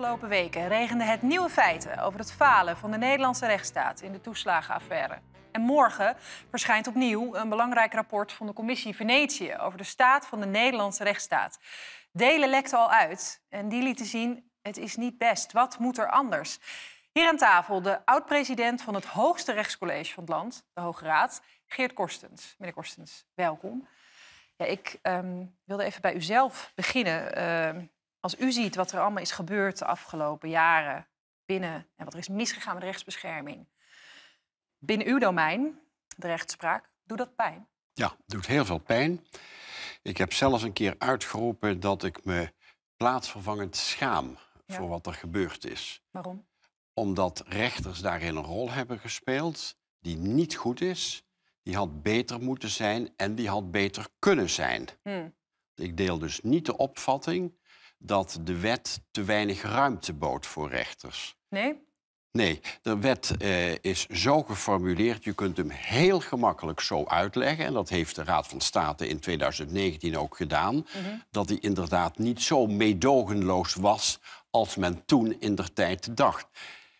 afgelopen weken regende het nieuwe feiten over het falen van de Nederlandse rechtsstaat in de toeslagenaffaire. En morgen verschijnt opnieuw een belangrijk rapport van de commissie Venetië over de staat van de Nederlandse rechtsstaat. Delen lekte al uit en die lieten zien: het is niet best, wat moet er anders? Hier aan tafel de oud-president van het hoogste rechtscollege van het land, de Hoge Raad, Geert Korstens. Meneer Korstens, welkom. Ja, ik ehm, wilde even bij u zelf beginnen. Ehm, als u ziet wat er allemaal is gebeurd de afgelopen jaren binnen en wat er is misgegaan met rechtsbescherming binnen uw domein, de rechtspraak, doet dat pijn? Ja, doet heel veel pijn. Ik heb zelfs een keer uitgeroepen dat ik me plaatsvervangend schaam voor wat er gebeurd is. Waarom? Omdat rechters daarin een rol hebben gespeeld die niet goed is, die had beter moeten zijn en die had beter kunnen zijn. Hmm. Ik deel dus niet de opvatting dat de wet te weinig ruimte bood voor rechters. Nee? Nee, de wet eh, is zo geformuleerd, je kunt hem heel gemakkelijk zo uitleggen. En dat heeft de Raad van State in 2019 ook gedaan. Mhm. Dat hij inderdaad niet zo meedogenloos was als men toen in der tijd dacht.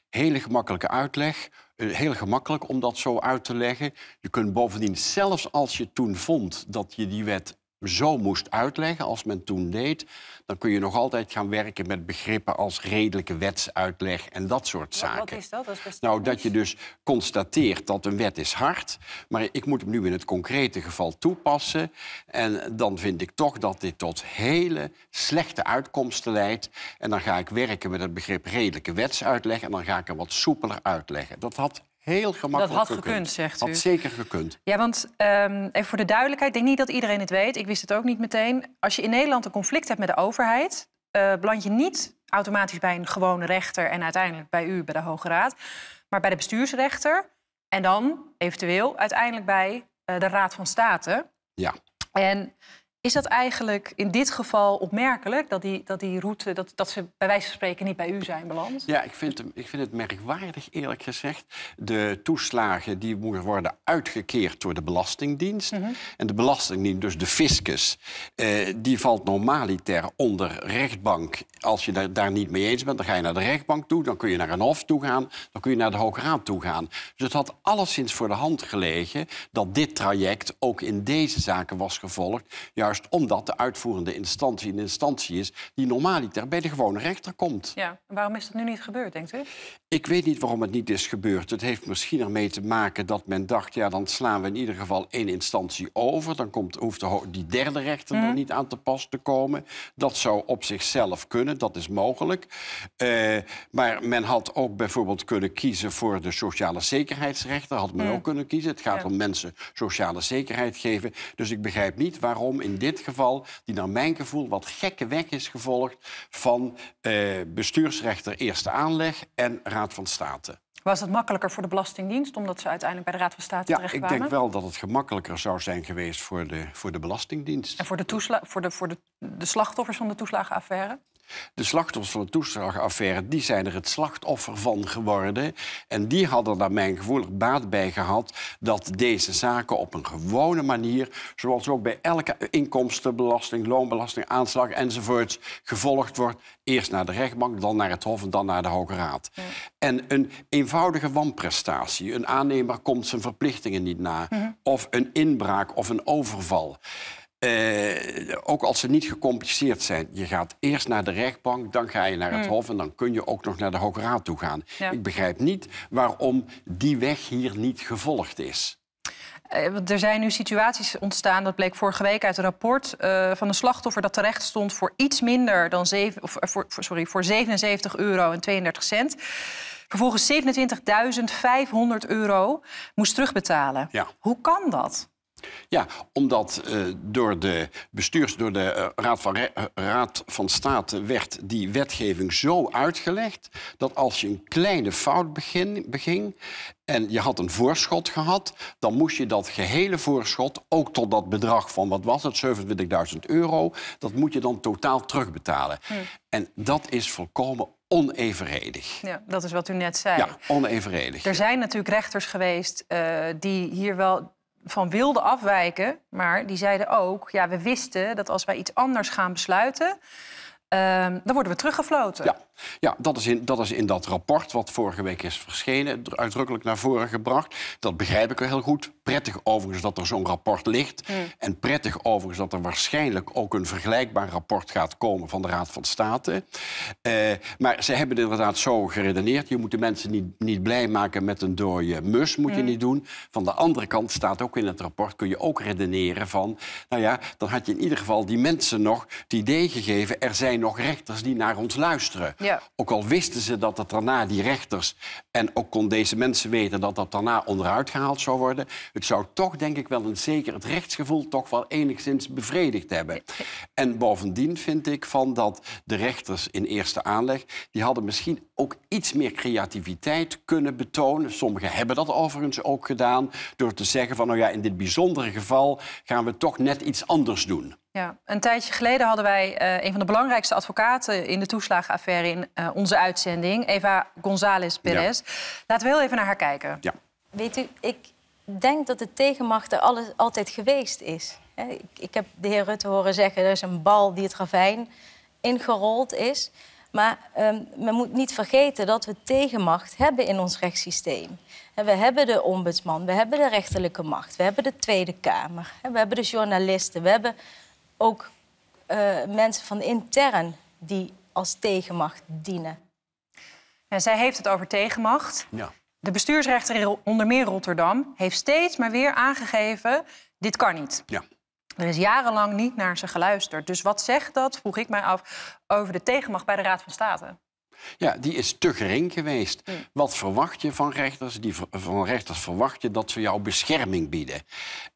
Hele gemakkelijke uitleg, eh, heel gemakkelijk om dat zo uit te leggen. Je kunt bovendien, zelfs als je toen vond dat je die wet zo moest uitleggen als men toen deed, dan kun je nog altijd gaan werken met begrippen als redelijke wetsuitleg en dat soort zaken. Wat, is dat? nou, dat je dus constateert dat een wet is hard, maar ik moet hem nu in het concrete geval toepassen. En dan vind ik toch dat dit tot hele slechte uitkomsten leidt. En dan ga ik werken met het begrip redelijke wetsuitleg en dan ga ik hem wat soepeler uitleggen. Dat had heel gemakkelijk Dat had gekund, zegt u. Had zeker gekund. Ja, want ehm, even voor de duidelijkheid, ik denk niet dat iedereen het weet. Ik wist het ook niet meteen. Als je in Nederland een conflict hebt met de overheid... Uh, je niet automatisch bij een gewone rechter... en uiteindelijk bij u, bij de Hoge Raad. Maar bij de bestuursrechter. En dan eventueel uiteindelijk bij eh, de Raad van State. Ja. En is dat eigenlijk in dit geval opmerkelijk dat die, dat die route, dat, dat ze bij wijze van spreken niet bij u zijn beland? Ja, ik vind, ik vind het merkwaardig eerlijk gezegd. De toeslagen die moeten worden uitgekeerd door de Belastingdienst. Mhm. En de Belastingdienst, dus de fiscus, eh, die valt normaliter onder rechtbank. Als je daar, daar niet mee eens bent, dan ga je naar de rechtbank toe, dan kun je naar een hof toe gaan, dan kun je naar de Hoge Raad toe gaan. Dus het had alleszins voor de hand gelegen dat dit traject ook in deze zaken was gevolgd. Ja, Juist omdat de uitvoerende instantie een instantie is die normaliter bij de gewone rechter komt. Ja, waarom is dat nu niet gebeurd, denkt u? Ik weet niet waarom het niet is gebeurd. Het heeft misschien ermee te maken dat men dacht, ja, dan slaan we in ieder geval één instantie over. Dan komt, hoeft de die derde rechter mm. er niet aan te pas te komen. Dat zou op zichzelf kunnen, dat is mogelijk. Eh, maar men had ook bijvoorbeeld kunnen kiezen voor de sociale zekerheidsrechter. Had men mhm. ook kunnen kiezen. Het gaat om mensen sociale zekerheid geven. Dus ik begrijp niet waarom in in dit geval, die naar mijn gevoel wat gekke weg is gevolgd van eh, bestuursrechter eerste aanleg en Raad van State. Was het makkelijker voor de Belastingdienst, omdat ze uiteindelijk bij de Raad van State ja, Ik denk wel dat het gemakkelijker zou zijn geweest voor de, voor de Belastingdienst. En voor, de, toesla voor, de, voor de, de slachtoffers van de toeslagenaffaire? De slachtoffers van de toeslagaffaire die zijn er het slachtoffer van geworden. En die hadden daar mijn gevoel baat bij gehad dat deze zaken op een gewone manier, zoals ook bij elke inkomstenbelasting, loonbelasting, aanslag enzovoorts, gevolgd wordt. Eerst naar de rechtbank, dan naar het Hof en dan naar de Hoge Raad. En een eenvoudige wanprestatie. Een aannemer komt zijn verplichtingen niet na. Mhm. Of een inbraak of een overval. Eh, ook als ze niet gecompliceerd zijn. Je gaat eerst naar de rechtbank, dan ga je naar het hmm. hof... en dan kun je ook nog naar de Hoge Raad toe gaan. Ik begrijp niet waarom die weg hier niet gevolgd is. Eh, er zijn nu situaties ontstaan, dat bleek vorige week uit een rapport eh, van een slachtoffer dat terecht stond voor iets minder dan zeven, of, eh, voor, sorry, voor 77 euro en 32 cent. Vervolgens 27.500 euro moest terugbetalen. Hoe kan dat? Ja, omdat eh, door de, bestuurs, door de eh, Raad, van eh, Raad van State werd die wetgeving zo uitgelegd dat als je een kleine fout beging en je had een voorschot gehad, dan moest je dat gehele voorschot, ook tot dat bedrag van wat was het, 27.000 euro, dat moet je dan totaal terugbetalen. Hm. En dat is volkomen onevenredig. Ja, dat is wat u net zei. Ja, onevenredig. Er zijn natuurlijk rechters geweest die hier wel van wilde afwijken. Maar die zeiden ook, ja, we wisten dat als wij iets anders gaan besluiten, Ehm, dan worden we teruggefloten. Ja, ja dat, is in, dat is in dat rapport wat vorige week is verschenen, uitdrukkelijk naar voren gebracht. Dat begrijp ik wel heel goed. Prettig overigens dat er zo'n rapport ligt. Hmm. En prettig overigens dat er waarschijnlijk ook een vergelijkbaar rapport gaat komen van de Raad van State. Eh, maar ze hebben inderdaad zo geredeneerd. Je moet de mensen niet, niet blij maken met een dode mus, moet je hmm. niet doen. Van de andere kant staat ook in het rapport, kun je ook redeneren van... nou ja, dan had je in ieder geval die mensen nog het idee gegeven... er zijn nog rechters die naar ons luisteren. Ook al wisten ze dat het daarna die rechters... en ook kon deze mensen weten dat dat daarna onderuit gehaald zou worden... het zou toch, denk ik wel, een, zeker het rechtsgevoel toch wel enigszins bevredigd hebben. En bovendien vind ik van dat de rechters in eerste aanleg... die hadden misschien ook iets meer creativiteit kunnen betonen. Sommigen hebben dat overigens ook gedaan... door te zeggen van, nou ja, in dit bijzondere geval gaan we toch net iets anders doen een tijdje geleden hadden wij eh, een van de belangrijkste advocaten in de toeslagenaffaire in eh, onze uitzending, Eva González Perez. Laten we heel even naar haar kijken. Ja. Weet u, ik denk dat de tegenmacht er alles, altijd geweest is. Ik, ik heb de heer Rutte horen zeggen, er is een bal die het ravijn ingerold is. Maar ehm, men moet niet vergeten dat we tegenmacht hebben in ons rechtssysteem. We hebben de ombudsman, we hebben de rechterlijke macht, we hebben de Tweede Kamer, we hebben de journalisten, we hebben ook eh, mensen van intern die als tegenmacht dienen. zij heeft het over tegenmacht. Ja. De bestuursrechter in onder meer Rotterdam heeft steeds maar weer aangegeven... dit kan niet. Ja. Er is jarenlang niet naar ze geluisterd. Dus wat zegt dat, vroeg ik mij af, over de tegenmacht bij de Raad van State? Ja, die is te gering geweest. Wat verwacht je van rechters? Die, van rechters verwacht je dat ze jou bescherming bieden.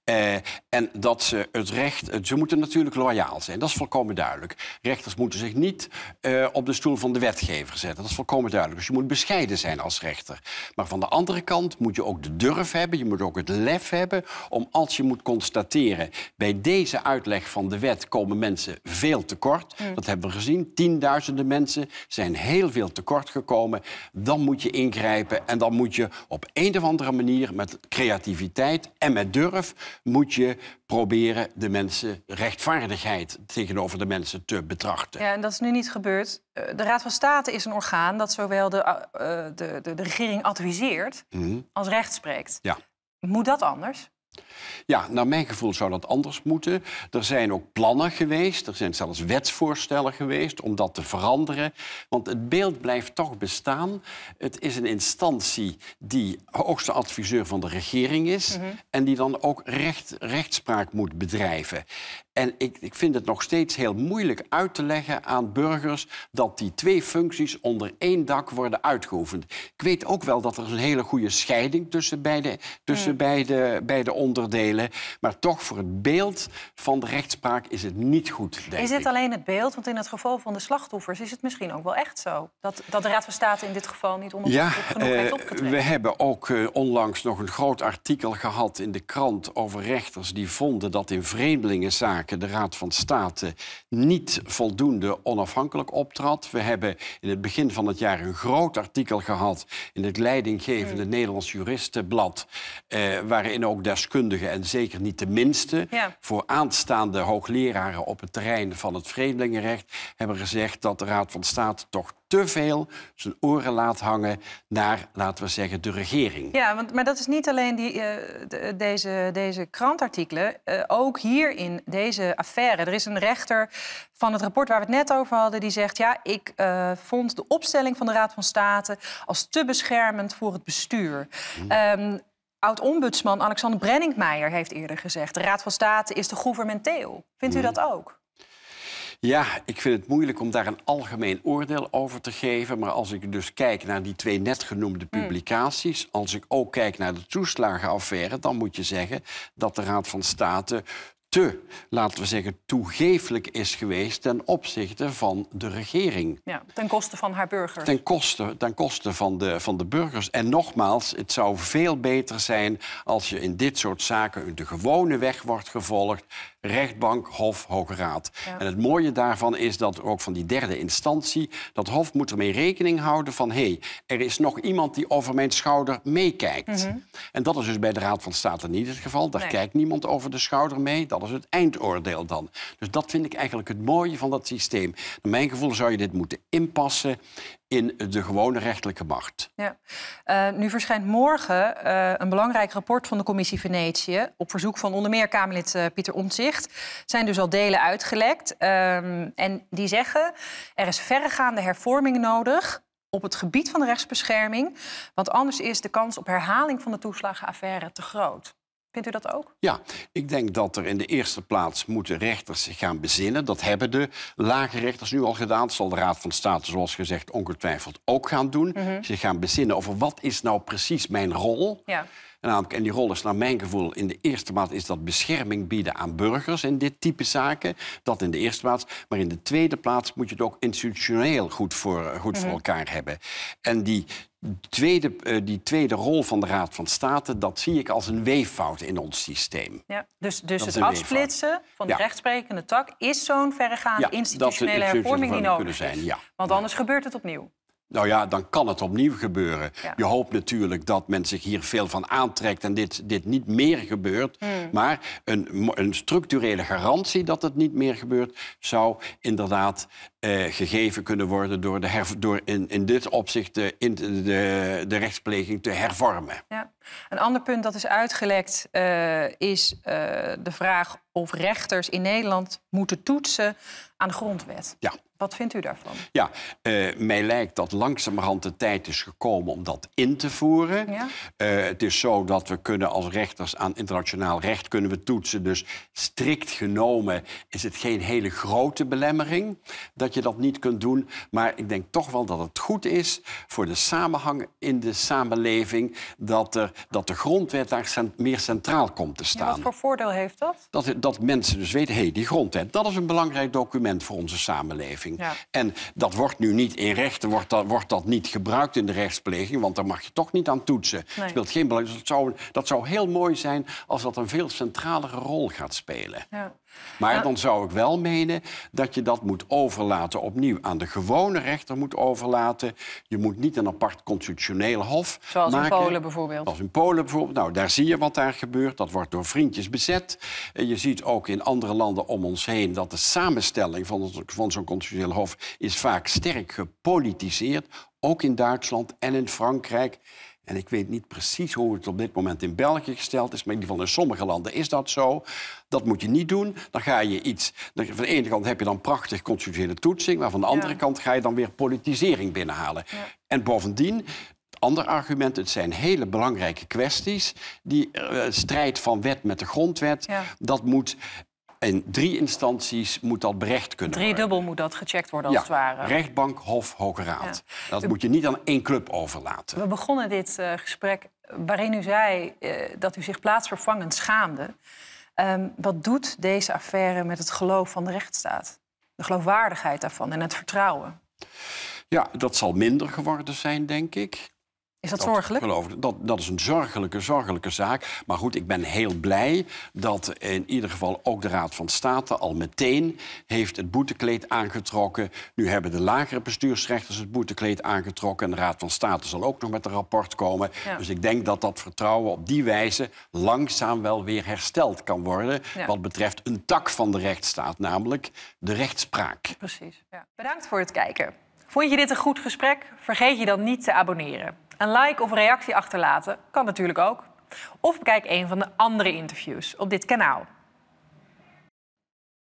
Eh, en dat ze het recht... Eh, ze moeten natuurlijk loyaal zijn, dat is volkomen duidelijk. Rechters moeten zich niet eh, op de stoel van de wetgever zetten. Dat is volkomen duidelijk. Dus je moet bescheiden zijn als rechter. Maar van de andere kant moet je ook de durf hebben... je moet ook het lef hebben om als je moet constateren... bij deze uitleg van de wet komen mensen veel tekort. Dat hebben we gezien. Tienduizenden mensen zijn heel veel tekort gekomen. Dan moet je ingrijpen en dan moet je op een of andere manier met creativiteit en met durf moet je proberen de mensen rechtvaardigheid tegenover de mensen te betrachten. Ja, en dat is nu niet gebeurd. Eh, de Raad van State is een orgaan dat zowel de, eh, eh, de, de, regering adviseert mhm. als recht spreekt. Ja. Moet dat anders? Ja, naar mijn gevoel zou dat anders moeten. Er zijn ook plannen geweest, er zijn zelfs wetsvoorstellen geweest om dat te veranderen. Want het beeld blijft toch bestaan. Het is een instantie die hoogste adviseur van de regering is mhm. en die dan ook recht, rechtspraak moet bedrijven. En ik, ik vind het nog steeds heel moeilijk uit te leggen aan burgers dat die twee functies onder één dak worden uitgeoefend. Ik weet ook wel dat er een hele goede scheiding tussen beide, tussen mm. beide, beide onderdelen. Maar toch voor het beeld van de rechtspraak is het niet goed, denk Is dit alleen het beeld? Want in het geval van de slachtoffers is het misschien ook wel echt zo. Dat, dat de Raad van State in dit geval niet onder ja, genoeg heeft eh, opgetreden. We hebben ook eh, onlangs nog een groot artikel gehad in de krant over rechters die vonden dat in vreemdelingenzaken de Raad van State niet voldoende onafhankelijk optrad. We hebben in het begin van het jaar een groot artikel gehad in het leidinggevende hmm. Nederlands Juristenblad, eh, waarin ook deskundigen en zeker niet de minste, voor aanstaande hoogleraren op het terrein van het vreemdelingenrecht, hebben gezegd dat de Raad van State toch te veel zijn oren laat hangen naar, laten we zeggen, de regering. Ja, want, maar dat is niet alleen die, eh, deze, deze krantartikelen. Eh, ook hier in deze affaire. Er is een rechter van het rapport waar we het net over hadden... die zegt, ja, ik eh, vond de opstelling van de Raad van State... als te beschermend voor het bestuur. Mhm. Ehm, Oud-ombudsman Alexander Brenningmeijer heeft eerder gezegd... de Raad van State is te gouvernementeel. Vindt u hmm. dat ook? Ja, ik vind het moeilijk om daar een algemeen oordeel over te geven. Maar als ik dus kijk naar die twee net genoemde hmm. publicaties... als ik ook kijk naar de toeslagenaffaire... dan moet je zeggen dat de Raad van State te, laten we zeggen, toegeeflijk is geweest ten opzichte van de regering. Ja, ten koste van haar burgers. Ten koste, ten koste van, de, van de burgers. En nogmaals, het zou veel beter zijn als je in dit soort zaken de gewone weg wordt gevolgd. Rechtbank, Hof, Hoge Raad. En het mooie daarvan is dat ook van die derde instantie, dat Hof moet ermee rekening houden van hé, hey, er is nog iemand die over mijn schouder meekijkt. Mhm. En dat is dus bij de Raad van State niet het geval. Daar kijkt niemand over de schouder mee is het eindoordeel dan. Dus dat vind ik eigenlijk het mooie van dat systeem. Naar mijn gevoel zou je dit moeten inpassen in de gewone rechtelijke macht. Ja. Uh, nu verschijnt morgen uh, een belangrijk rapport van de commissie Venetië... op verzoek van onder meer Kamerlid uh, Pieter Omtzigt. zijn dus al delen uitgelekt. Ehm, en die zeggen, er is verregaande hervorming nodig op het gebied van de rechtsbescherming. Want anders is de kans op herhaling van de toeslagenaffaire te groot. Vindt u dat ook? Ja, ik denk dat er in de eerste plaats moeten rechters zich gaan bezinnen. Dat hebben de lage rechters nu al gedaan. Dat zal de Raad van State, zoals gezegd, ongetwijfeld ook gaan doen. Mhm. Ze gaan bezinnen over wat is nou precies mijn rol. Ja en die rol is naar mijn gevoel in de eerste plaats is dat bescherming bieden aan burgers in dit type zaken. Dat in de eerste plaats. Maar in de tweede plaats moet je het ook institutioneel goed voor, eh, goed voor mhm. elkaar hebben. En die, Tweede, eh, die tweede rol van de Raad van State, dat zie ik als een weeffout in ons systeem. Ja, dus dus het afsplitsen van de rechtsprekende tak is zo'n verregaande institutionele hervorming die nodig kunnen zijn. Ja. Want anders gebeurt het opnieuw. Nou ja, dan kan het opnieuw gebeuren. Je hoopt natuurlijk dat men zich hier veel van aantrekt en dit, dit niet meer gebeurt. Hmm. Maar een, een structurele garantie dat het niet meer gebeurt, zou inderdaad eh, gegeven kunnen worden door, de door in, in dit opzicht de, in de, de rechtspleging te hervormen. Ja. Een ander punt dat is uitgelekt eh, is eh, de vraag of rechters in Nederland moeten toetsen aan de grondwet. Ja. Wat vindt u daarvan? Ja, eh, mij lijkt dat langzamerhand de tijd is gekomen om dat in te voeren. het is zo dat we kunnen als rechters aan internationaal recht kunnen we toetsen. Dus strikt genomen is het geen hele grote belemmering dat je dat niet kunt doen. Maar ik denk toch wel dat het goed is voor de samenhang in de samenleving dat er dat de grondwet daar meer centraal komt te staan. wat voor voordeel heeft dat? dat? Dat mensen dus weten, hé, hey, die grondwet, dat is een belangrijk document voor onze samenleving. En dat wordt nu niet in rechten, wordt dat, wordt dat niet gebruikt in de rechtspleging, want daar mag je toch niet aan toetsen. Nee. Speelt geen belang. Dus dat zou, dat zou heel mooi zijn als dat een veel centralere rol gaat spelen. Ja. Maar dan zou ik wel menen dat je dat moet overlaten opnieuw. Aan de gewone rechter moet overlaten. Je moet niet een apart constitutioneel hof Zoals in Polen bijvoorbeeld. Zoals in Polen bijvoorbeeld. Nou, daar zie je wat daar gebeurt. Dat wordt door vriendjes bezet. En je ziet ook in andere landen om ons heen... dat de samenstelling van, van zo'n constitutioneel hof... is vaak sterk gepolitiseerd. Ook in Duitsland en in Frankrijk. En ik weet niet precies hoe het op dit moment in België gesteld is, maar in ieder geval in sommige landen is dat zo. Dat moet je niet doen. Dan ga je iets. Dan, van de ene kant heb je dan prachtig constitutionele toetsing, maar van de andere kant ga je dan weer politisering binnenhalen. En bovendien, ander argument. Het zijn hele belangrijke kwesties. Die eh, strijd van wet met de grondwet, dat moet in drie instanties moet dat berecht kunnen worden. Driedubbel moet dat gecheckt worden als ja, het ware. rechtbank, hof, hoge raad. Dat moet je niet aan één club overlaten. We begonnen dit eh, gesprek waarin u zei eh, dat u zich plaatsvervangend schaamde. Ehm, wat doet deze affaire met het geloof van de rechtsstaat? De geloofwaardigheid daarvan en het vertrouwen? Ja, dat zal minder geworden zijn, denk ik. Is dat, zorgelijk? Dat, dat is een zorgelijke, zorgelijke zaak. Maar goed, ik ben heel blij dat in ieder geval ook de Raad van State al meteen heeft het boetekleed aangetrokken. Nu hebben de lagere bestuursrechters het boetekleed aangetrokken. En de Raad van State zal ook nog met een rapport komen. Dus ik denk dat dat vertrouwen op die wijze langzaam wel weer hersteld kan worden. Wat betreft een tak van de rechtsstaat, namelijk de rechtspraak. Precies. Ja. Bedankt voor het kijken. Vond je dit een goed gesprek? Vergeet je dan niet te abonneren. Een like of reactie achterlaten kan natuurlijk ook. Of bekijk een van de andere interviews op dit kanaal.